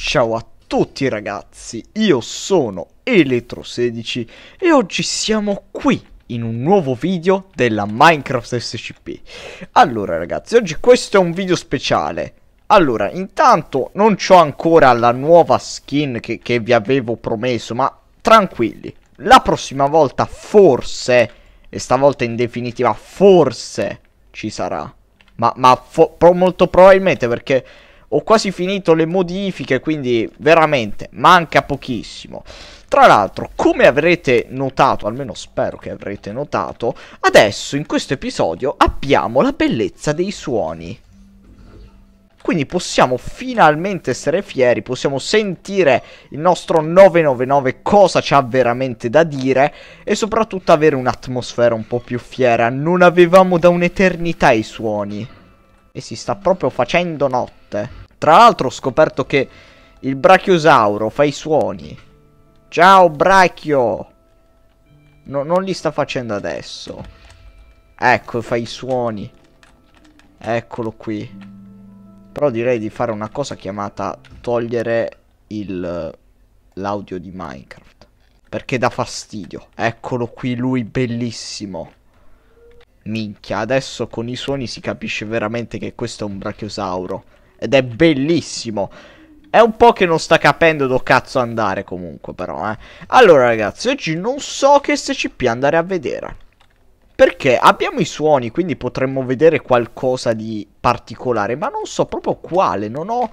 ciao a tutti ragazzi, io sono Eletro16 e oggi siamo qui in un nuovo video della Minecraft SCP. Allora ragazzi, oggi questo è un video speciale. Allora, intanto non ho ancora la nuova skin che, che vi avevo promesso, ma tranquilli. La prossima volta forse, e stavolta in definitiva forse, ci sarà. Ma, ma molto probabilmente perché ho quasi finito le modifiche, quindi veramente manca pochissimo. Tra l'altro, come avrete notato, almeno spero che avrete notato, adesso in questo episodio abbiamo la bellezza dei suoni. Quindi possiamo finalmente essere fieri, possiamo sentire il nostro 999 cosa c'ha veramente da dire e soprattutto avere un'atmosfera un po' più fiera. Non avevamo da un'eternità i suoni. E si sta proprio facendo notte. Tra l'altro ho scoperto che il brachiosauro fa i suoni. Ciao brachio! No, non li sta facendo adesso. Ecco, fa i suoni. Eccolo qui. Però direi di fare una cosa chiamata togliere l'audio di Minecraft. Perché dà fastidio. Eccolo qui lui, bellissimo. Minchia, adesso con i suoni si capisce veramente che questo è un brachiosauro. Ed è bellissimo. È un po' che non sta capendo dove cazzo andare comunque però, eh. Allora ragazzi, oggi non so che SCP andare a vedere. Perché abbiamo i suoni, quindi potremmo vedere qualcosa di particolare, ma non so proprio quale, non ho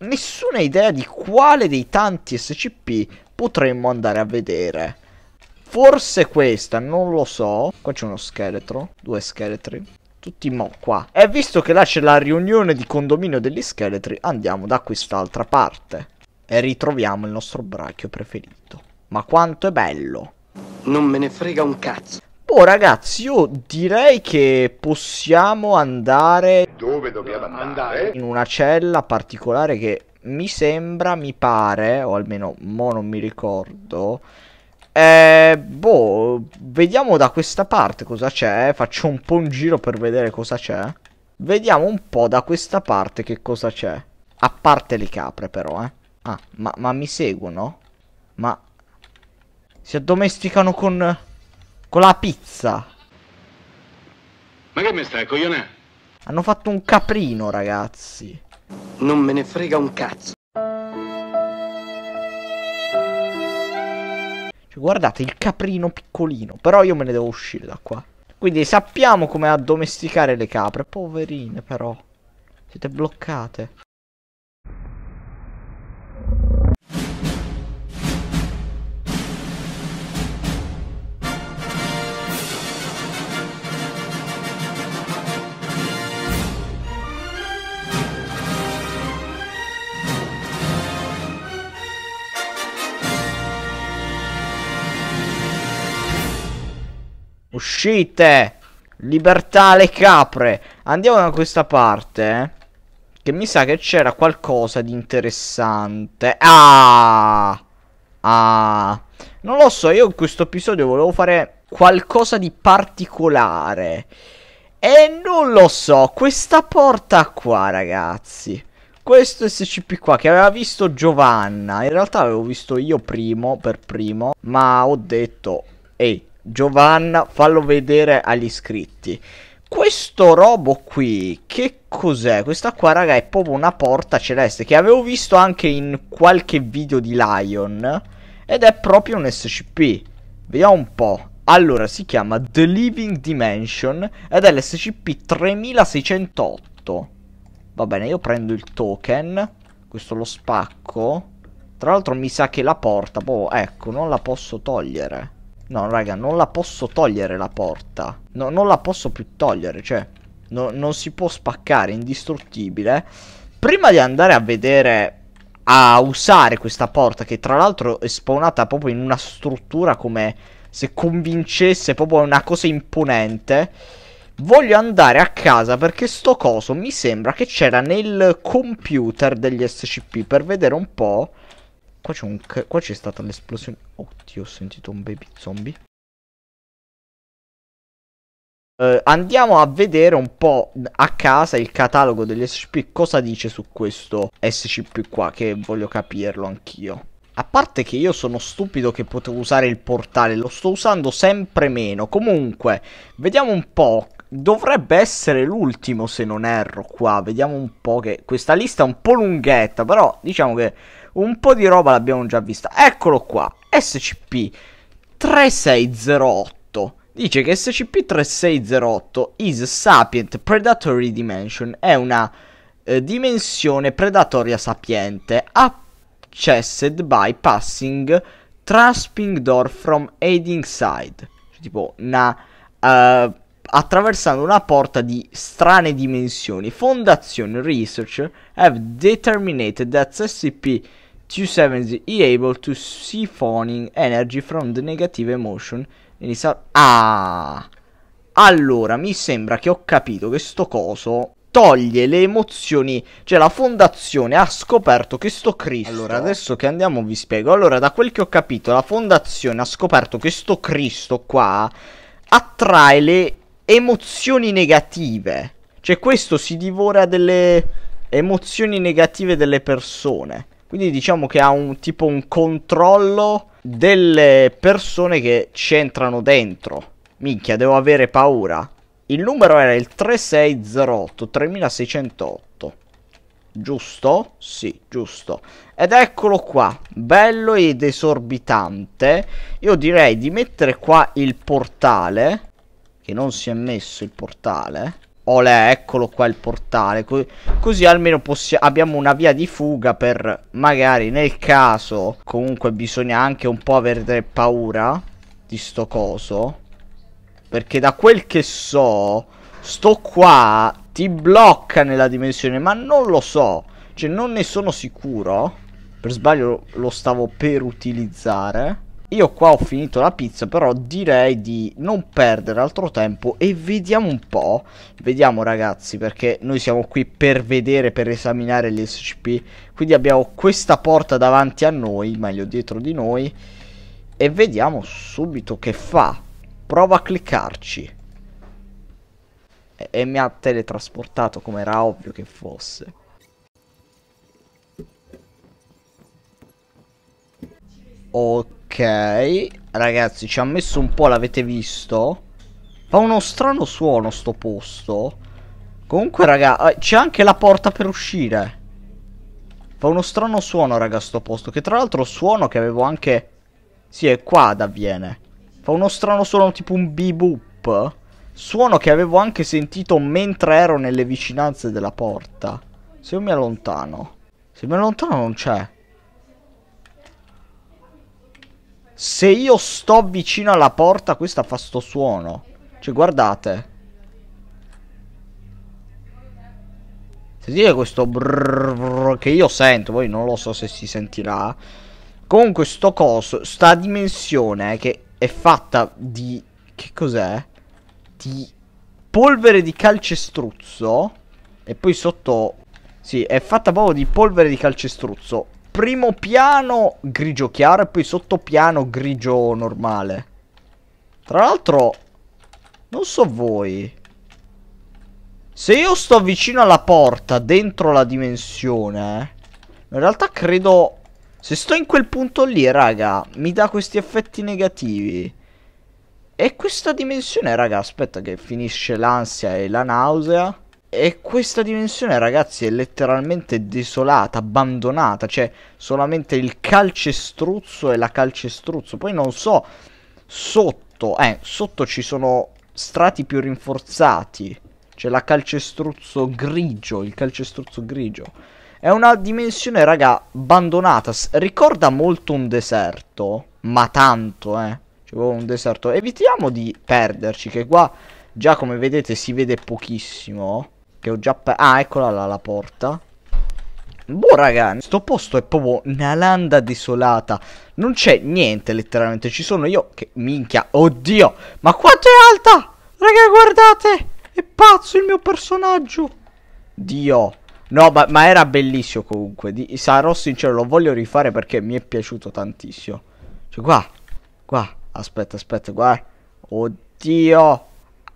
nessuna idea di quale dei tanti SCP potremmo andare a vedere. Forse questa, non lo so. Qua c'è uno scheletro, due scheletri. Tutti mo qua. E visto che là c'è la riunione di condominio degli scheletri, andiamo da quest'altra parte. E ritroviamo il nostro bracchio preferito. Ma quanto è bello. Non me ne frega un cazzo. Boh ragazzi, io direi che possiamo andare... Dove dobbiamo andare? In una cella particolare che mi sembra, mi pare, o almeno mo non mi ricordo eh, boh, vediamo da questa parte cosa c'è. Eh. Faccio un po' un giro per vedere cosa c'è. Vediamo un po' da questa parte che cosa c'è. A parte le capre però, eh. Ah, ma, ma mi seguono? Ma... Si addomesticano con... Con la pizza. Ma che mi stai, coglione? Hanno fatto un caprino, ragazzi. Non me ne frega un cazzo. Cioè, guardate, il caprino piccolino. Però io me ne devo uscire da qua. Quindi sappiamo come addomesticare le capre. Poverine, però. Siete bloccate. Uscite! Libertà alle capre! Andiamo da questa parte, eh, Che mi sa che c'era qualcosa di interessante. Ah! Ah! Non lo so, io in questo episodio volevo fare qualcosa di particolare. E non lo so, questa porta qua, ragazzi. Questo SCP qua, che aveva visto Giovanna. In realtà l'avevo visto io primo, per primo. Ma ho detto, ehi, Giovanna, fallo vedere agli iscritti. Questo robo qui, che cos'è? Questa qua, raga, è proprio una porta celeste che avevo visto anche in qualche video di Lion. Ed è proprio un SCP. Vediamo un po'. Allora, si chiama The Living Dimension ed è l'SCP 3608. Va bene, io prendo il token. Questo lo spacco. Tra l'altro mi sa che la porta, boh, ecco, non la posso togliere. No, raga, non la posso togliere la porta. No, non la posso più togliere, cioè... No, non si può spaccare, indistruttibile. Prima di andare a vedere... A usare questa porta, che tra l'altro è spawnata proprio in una struttura come... Se convincesse proprio una cosa imponente. Voglio andare a casa perché sto coso mi sembra che c'era nel computer degli SCP per vedere un po' Qua c'è un... Qua c'è stata l'esplosione... Oddio, ho sentito un baby zombie. Eh, andiamo a vedere un po' a casa il catalogo degli SCP. Cosa dice su questo SCP qua? Che voglio capirlo anch'io. A parte che io sono stupido che potevo usare il portale, lo sto usando sempre meno. Comunque, vediamo un po' dovrebbe essere l'ultimo se non erro qua. Vediamo un po' che questa lista è un po' lunghetta, però diciamo che un po' di roba l'abbiamo già vista. Eccolo qua, SCP-3608. Dice che SCP-3608 is sapient predatory dimension, è una eh, dimensione predatoria sapiente, accessed by passing trasping door from aiding side. Cioè, tipo, una... Uh, attraversando una porta di strane dimensioni. Fondazione Research have determined that SCP-3608 270 is able to siphoning energy from the negative emotion Ah Allora mi sembra che ho capito che sto coso toglie le emozioni Cioè la fondazione ha scoperto che sto Cristo Allora adesso che andiamo vi spiego Allora da quel che ho capito la fondazione ha scoperto che sto Cristo qua Attrae le emozioni negative Cioè questo si divora delle emozioni negative delle persone quindi diciamo che ha un tipo un controllo delle persone che c'entrano dentro. Minchia, devo avere paura. Il numero era il 3608, 3608. Giusto? Sì, giusto. Ed eccolo qua, bello ed esorbitante. Io direi di mettere qua il portale, che non si è messo il portale. Olè, eccolo qua il portale. Co così almeno abbiamo una via di fuga per magari nel caso. Comunque bisogna anche un po' avere paura di sto coso. Perché da quel che so, sto qua ti blocca nella dimensione, ma non lo so. Cioè non ne sono sicuro. Per sbaglio lo stavo per utilizzare. Io qua ho finito la pizza, però direi di non perdere altro tempo e vediamo un po'. Vediamo ragazzi, perché noi siamo qui per vedere, per esaminare gli SCP Quindi abbiamo questa porta davanti a noi, meglio dietro di noi. E vediamo subito che fa. Prova a cliccarci. E, e mi ha teletrasportato come era ovvio che fosse. Ok. Ok, ragazzi, ci ha messo un po', l'avete visto? Fa uno strano suono sto posto. Comunque, raga, eh, c'è anche la porta per uscire. Fa uno strano suono, raga, sto posto. Che tra l'altro suono che avevo anche... Sì, è qua ad avviene. Fa uno strano suono tipo un bebop. Suono che avevo anche sentito mentre ero nelle vicinanze della porta. Se io mi allontano. Se mi allontano non c'è. Se io sto vicino alla porta, questa fa sto suono. Cioè, guardate. Sentite questo brrr, che io sento, poi non lo so se si sentirà. Comunque sto coso, sta dimensione eh, che è fatta di... Che cos'è? Di polvere di calcestruzzo. E poi sotto... Sì, è fatta proprio di polvere di calcestruzzo primo piano grigio chiaro e poi sottopiano grigio normale. Tra l'altro, non so voi. Se io sto vicino alla porta, dentro la dimensione, eh, in realtà credo... Se sto in quel punto lì, raga, mi dà questi effetti negativi. E questa dimensione, raga, aspetta che finisce l'ansia e la nausea. E questa dimensione, ragazzi, è letteralmente desolata, abbandonata. C'è cioè, solamente il calcestruzzo e la calcestruzzo. Poi non so, sotto, eh, sotto ci sono strati più rinforzati. C'è la calcestruzzo grigio, il calcestruzzo grigio. È una dimensione, raga, abbandonata. S ricorda molto un deserto, ma tanto, eh. C'è un deserto. Evitiamo di perderci, che qua già come vedete si vede pochissimo. Che ho già... Ah, eccola là la porta. Boh, ragazzi. sto posto è proprio una landa desolata. Non c'è niente, letteralmente. Ci sono io che... Minchia, oddio! Ma quanto è alta! Raga, guardate! È pazzo il mio personaggio! Dio! No, ma, ma era bellissimo comunque. Di... sarò sincero, lo voglio rifare perché mi è piaciuto tantissimo. Cioè, qua. Qua. Aspetta, aspetta, qua. Eh. Oddio!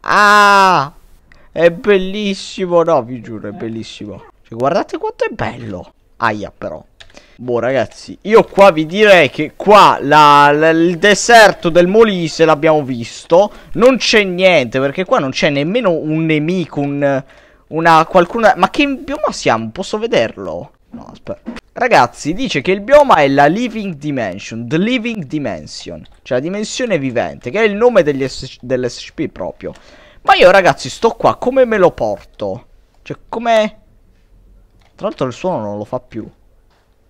Ah! È bellissimo, no, vi giuro, è bellissimo. Cioè, guardate quanto è bello. Aia, però. Boh, ragazzi, io qua vi direi che qua la, la, il deserto del Molise l'abbiamo visto. Non c'è niente, perché qua non c'è nemmeno un nemico, un... Una qualcuna... Ma che bioma siamo? Posso vederlo? No, aspetta. Ragazzi, dice che il bioma è la Living Dimension, The Living Dimension, cioè la dimensione vivente, che è il nome dell'SP proprio. Ma io ragazzi sto qua, come me lo porto? Cioè come... Tra l'altro il suono non lo fa più.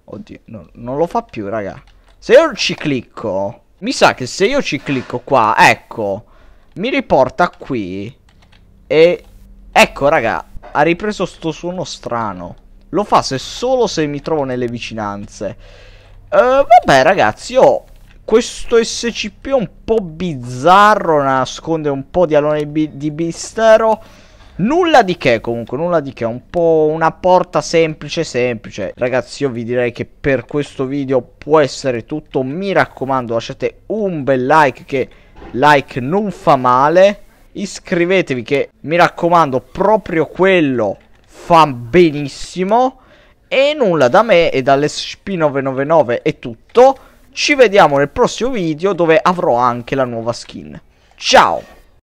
Oddio, no, non lo fa più raga. Se io ci clicco... Mi sa che se io ci clicco qua, ecco, mi riporta qui e... Ecco raga, ha ripreso sto suono strano. Lo fa se solo se mi trovo nelle vicinanze. Uh, vabbè ragazzi, io questo SCP è un po' bizzarro, nasconde un po' di alone di mistero. Nulla di che comunque, nulla di che, un po' una porta semplice semplice Ragazzi io vi direi che per questo video può essere tutto Mi raccomando lasciate un bel like che like non fa male Iscrivetevi che mi raccomando proprio quello fa benissimo E nulla da me e dallscp 999 è tutto ci vediamo nel prossimo video dove avrò anche la nuova skin. Ciao!